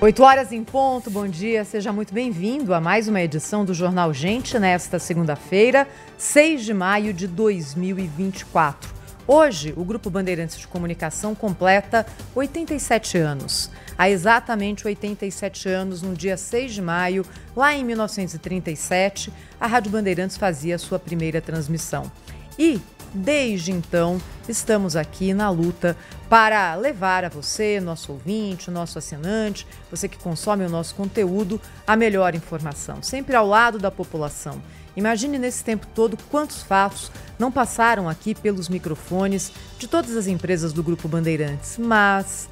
8 horas em ponto, bom dia, seja muito bem-vindo a mais uma edição do Jornal Gente nesta segunda-feira, 6 de maio de 2024. Hoje, o Grupo Bandeirantes de Comunicação completa 87 anos. Há exatamente 87 anos, no dia 6 de maio, lá em 1937, a Rádio Bandeirantes fazia sua primeira transmissão. E Desde então, estamos aqui na luta para levar a você, nosso ouvinte, nosso assinante, você que consome o nosso conteúdo, a melhor informação, sempre ao lado da população. Imagine nesse tempo todo quantos fatos não passaram aqui pelos microfones de todas as empresas do Grupo Bandeirantes, mas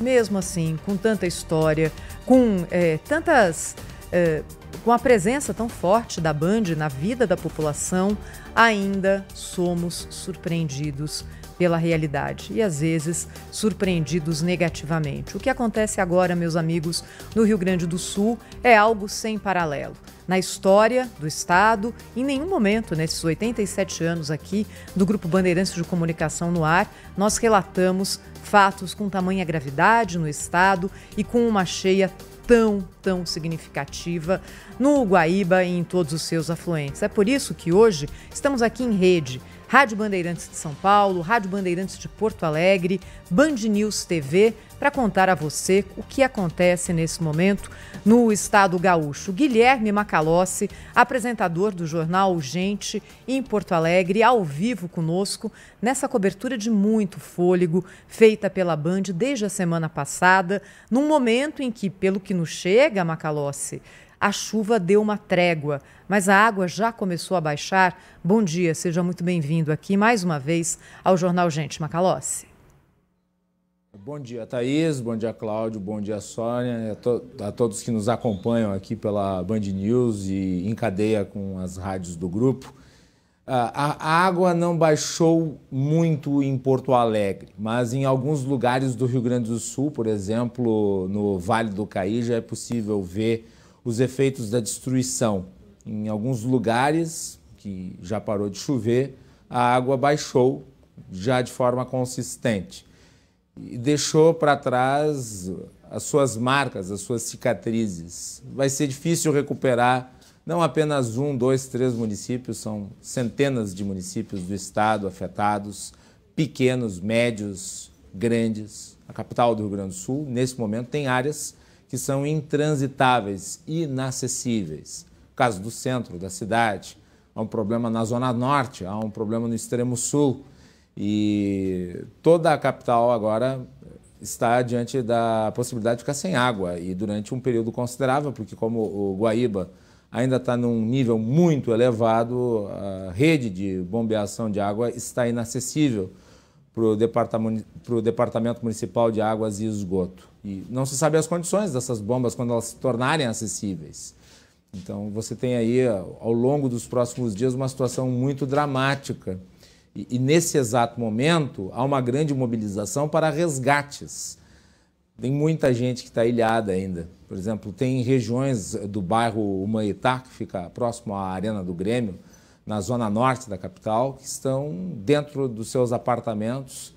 mesmo assim, com tanta história, com é, tantas. É, com a presença tão forte da Band na vida da população, ainda somos surpreendidos pela realidade e às vezes surpreendidos negativamente. O que acontece agora, meus amigos, no Rio Grande do Sul é algo sem paralelo na história do Estado. Em nenhum momento, nesses 87 anos aqui do Grupo Bandeirantes de Comunicação no Ar, nós relatamos fatos com tamanha gravidade no Estado e com uma cheia tão, tão significativa no Guaíba e em todos os seus afluentes. É por isso que hoje estamos aqui em rede Rádio Bandeirantes de São Paulo, Rádio Bandeirantes de Porto Alegre, Band News TV, para contar a você o que acontece nesse momento no estado gaúcho. Guilherme Macalossi, apresentador do jornal Gente em Porto Alegre, ao vivo conosco nessa cobertura de muito fôlego feita pela Band desde a semana passada, num momento em que, pelo que nos chega, Macalossi, a chuva deu uma trégua, mas a água já começou a baixar. Bom dia, seja muito bem-vindo aqui mais uma vez ao Jornal Gente Macalossi. Bom dia, Thaís. Bom dia, Cláudio. Bom dia, Sônia. A, to a, todos que nos acompanham aqui pela Band News e em cadeia com as rádios do grupo. Ah, a água não baixou muito em Porto Alegre, mas em alguns lugares do Rio Grande do Sul, por exemplo, no Vale do Caí, já é possível ver os efeitos da destruição. Em alguns lugares que já parou de chover, a água baixou já de forma consistente e deixou para trás as suas marcas, as suas cicatrizes. Vai ser difícil recuperar não apenas um, dois, três municípios, são centenas de municípios do estado afetados, pequenos, médios, grandes. A capital do Rio Grande do Sul, nesse momento, tem áreas que são intransitáveis, inacessíveis. No caso do centro da cidade, há um problema na zona norte, há um problema no extremo sul. E toda a capital agora está diante da possibilidade de ficar sem água e durante um período considerável, porque como o Guaíba ainda está num nível muito elevado, a rede de bombeação de água está inacessível para o departamento, pro departamento Municipal de Águas e Esgoto. E não se sabe as condições dessas bombas quando elas se tornarem acessíveis. Então, você tem aí, ao longo dos próximos dias, uma situação muito dramática. E, e nesse exato momento, há uma grande mobilização para resgates. Tem muita gente que está ilhada ainda. Por exemplo, tem regiões do bairro Humanitá, que fica próximo à Arena do Grêmio, na zona norte da capital, que estão dentro dos seus apartamentos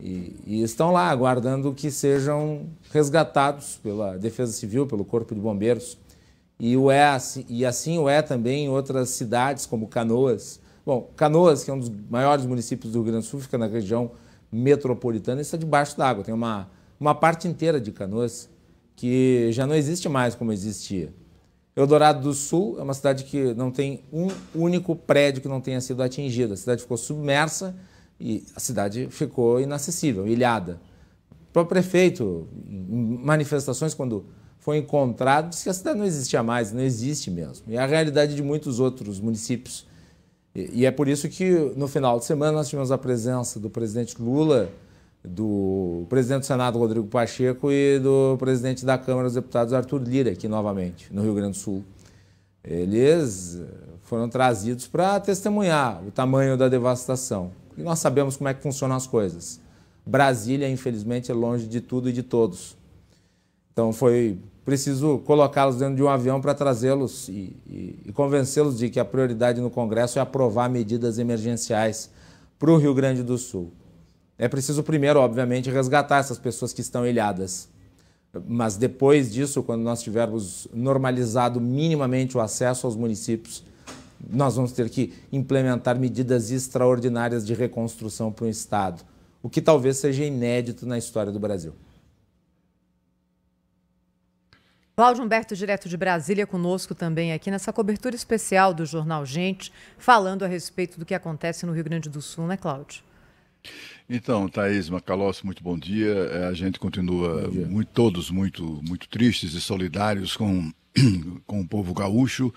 e, e, estão lá aguardando que sejam resgatados pela Defesa Civil, pelo Corpo de Bombeiros. E, o é, e assim o é também em outras cidades, como Canoas. Bom, Canoas, que é um dos maiores municípios do Rio Grande do Sul, fica na região metropolitana, está debaixo d'água. Tem uma, uma parte inteira de Canoas que já não existe mais como existia. Eldorado do Sul é uma cidade que não tem um único prédio que não tenha sido atingido. A cidade ficou submersa e a cidade ficou inacessível, ilhada. O próprio prefeito, em manifestações, quando foi encontrado, disse que a cidade não existia mais, não existe mesmo. E é a realidade de muitos outros municípios. E é por isso que no final de semana nós tivemos a presença do presidente Lula do presidente do Senado, Rodrigo Pacheco, e do presidente da Câmara dos Deputados, Arthur Lira, aqui novamente, no Rio Grande do Sul. Eles eh, foram trazidos para testemunhar o tamanho da devastação. E nós sabemos como é que funcionam as coisas. Brasília, infelizmente, é longe de tudo e de todos. Então foi preciso colocá-los dentro de um avião para trazê-los e, e, e convencê-los de que a prioridade no Congresso é aprovar medidas emergenciais para o Rio Grande do Sul. É preciso primeiro, obviamente, resgatar essas pessoas que estão ilhadas. Mas depois disso, quando nós tivermos normalizado minimamente o acesso aos municípios, nós vamos ter que implementar medidas extraordinárias de reconstrução para o Estado, o que talvez seja inédito na história do Brasil. Cláudio Humberto, direto de Brasília, conosco também aqui nessa cobertura especial do Jornal Gente, falando a respeito do que acontece no Rio Grande do Sul, né, Cláudio? Então, Thaís Macalossi, muito bom dia. É, a gente continua, muito, todos muito, muito tristes e solidários com, com o povo gaúcho.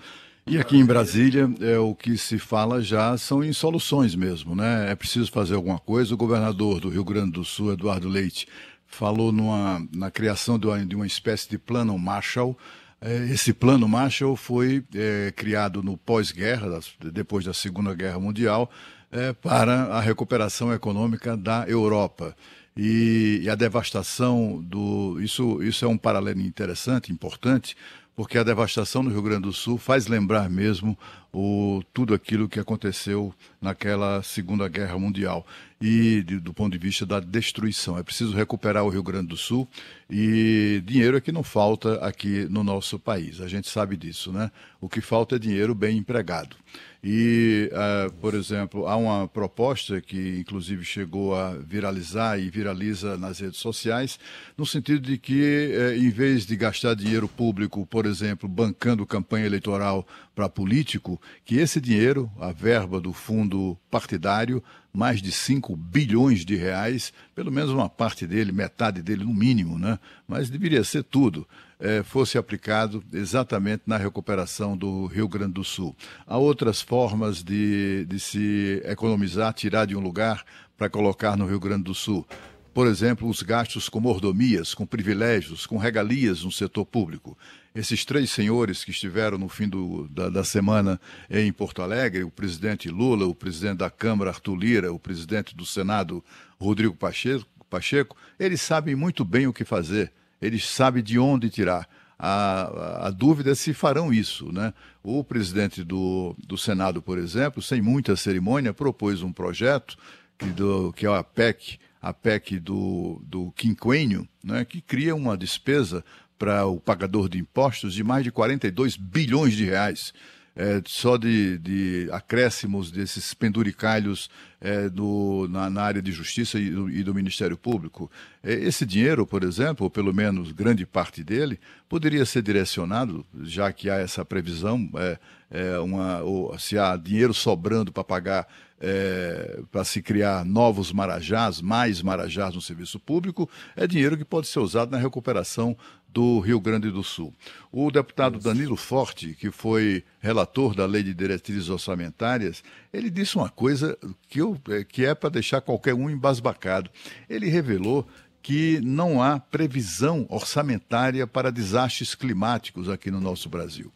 E aqui em Brasília, é o que se fala já são em soluções mesmo, né? É preciso fazer alguma coisa. O governador do Rio Grande do Sul, Eduardo Leite, falou numa, na criação de uma, de uma espécie de plano Marshall é, esse plano Marshall foi é, criado no pós-guerra, depois da Segunda Guerra Mundial, é, para a recuperação econômica da Europa. E, e, a devastação do. Isso, isso é um paralelo interessante, importante, porque a devastação no Rio Grande do Sul faz lembrar mesmo o, tudo aquilo que aconteceu naquela Segunda Guerra Mundial e de, do ponto de vista da destruição. É preciso recuperar o Rio Grande do Sul e dinheiro é que não falta aqui no nosso país, a gente sabe disso, né? O que falta é dinheiro bem empregado. E, uh, por exemplo, há uma proposta que, inclusive, chegou a viralizar e viraliza nas redes sociais, no sentido de que, eh, em vez de gastar dinheiro público, por exemplo, bancando campanha eleitoral para político, que esse dinheiro, a verba do fundo partidário, mais de 5 bilhões de reais, pelo menos uma parte dele, metade dele no mínimo, né? mas deveria ser tudo, eh, fosse aplicado exatamente na recuperação do Rio Grande do Sul. Há outras formas de, de se economizar, tirar de um lugar para colocar no Rio Grande do Sul por exemplo, os gastos com mordomias, com privilégios, com regalias no setor público. Esses três senhores que estiveram no fim do, da, da, semana em Porto Alegre, o presidente Lula, o presidente da Câmara, Arthur Lira, o presidente do Senado, Rodrigo Pacheco, Pacheco eles sabem muito bem o que fazer, eles sabem de onde tirar. A, a, dúvida é se farão isso. Né? O presidente do, do Senado, por exemplo, sem muita cerimônia, propôs um projeto que, do, que é a PEC, a PEC do, do quinquênio, né, que cria uma despesa para o pagador de impostos de mais de 42 bilhões de reais. É, só de, de, acréscimos desses penduricalhos é, do, na, na, área de justiça e do, e do Ministério Público. É, esse dinheiro, por exemplo, ou pelo menos grande parte dele, poderia ser direcionado, já que há essa previsão, é, é uma, ou, se há dinheiro sobrando para pagar é, para se criar novos marajás, mais marajás no serviço público, é dinheiro que pode ser usado na recuperação do Rio Grande do Sul. O deputado Danilo Forte, que foi relator da Lei de Diretrizes Orçamentárias, ele disse uma coisa que, eu, é, que é para deixar qualquer um embasbacado. Ele revelou que não há previsão orçamentária para desastres climáticos aqui no nosso Brasil.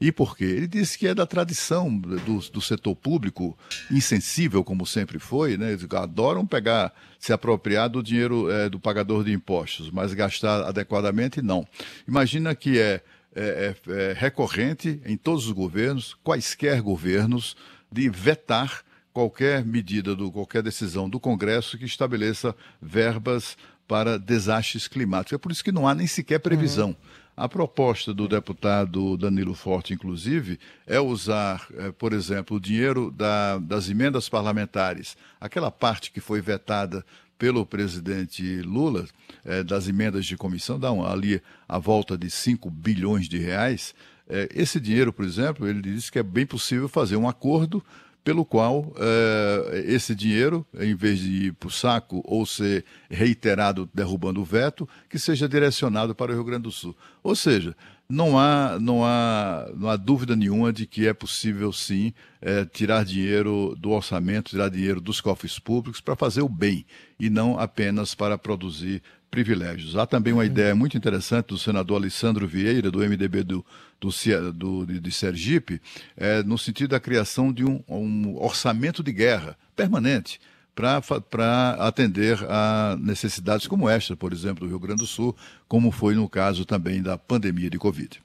E por quê? Ele disse que é da tradição do, do setor público, insensível como sempre foi, né? Eles adoram pegar, se apropriar do dinheiro é, do pagador de impostos, mas gastar adequadamente não. Imagina que é, é, é, é recorrente em todos os governos, quaisquer governos, de vetar qualquer medida, do, qualquer decisão do Congresso que estabeleça verbas para desastres climáticos. É por isso que não há nem sequer previsão. Uhum. A proposta do deputado Danilo Forte, inclusive, é usar, eh, por exemplo, o dinheiro da, das emendas parlamentares, aquela parte que foi vetada pelo presidente Lula, eh, das emendas de comissão, dá uma, ali a volta de 5 bilhões de reais. Eh, esse dinheiro, por exemplo, ele diz que é bem possível fazer um acordo pelo qual eh, esse dinheiro, em vez de ir para o saco ou ser reiterado derrubando o veto, que seja direcionado para o Rio Grande do Sul. Ou seja, não há, não há, não há dúvida nenhuma de que é possível sim eh, tirar dinheiro do orçamento, tirar dinheiro dos cofres públicos para fazer o bem e não apenas para produzir privilégios. Há também uma uhum. ideia muito interessante do senador Alessandro Vieira, do MDB do, do, do de Sergipe, é, no sentido da criação de um, um orçamento de guerra permanente para atender a necessidades como esta, por exemplo, do Rio Grande do Sul, como foi no caso também da pandemia de Covid.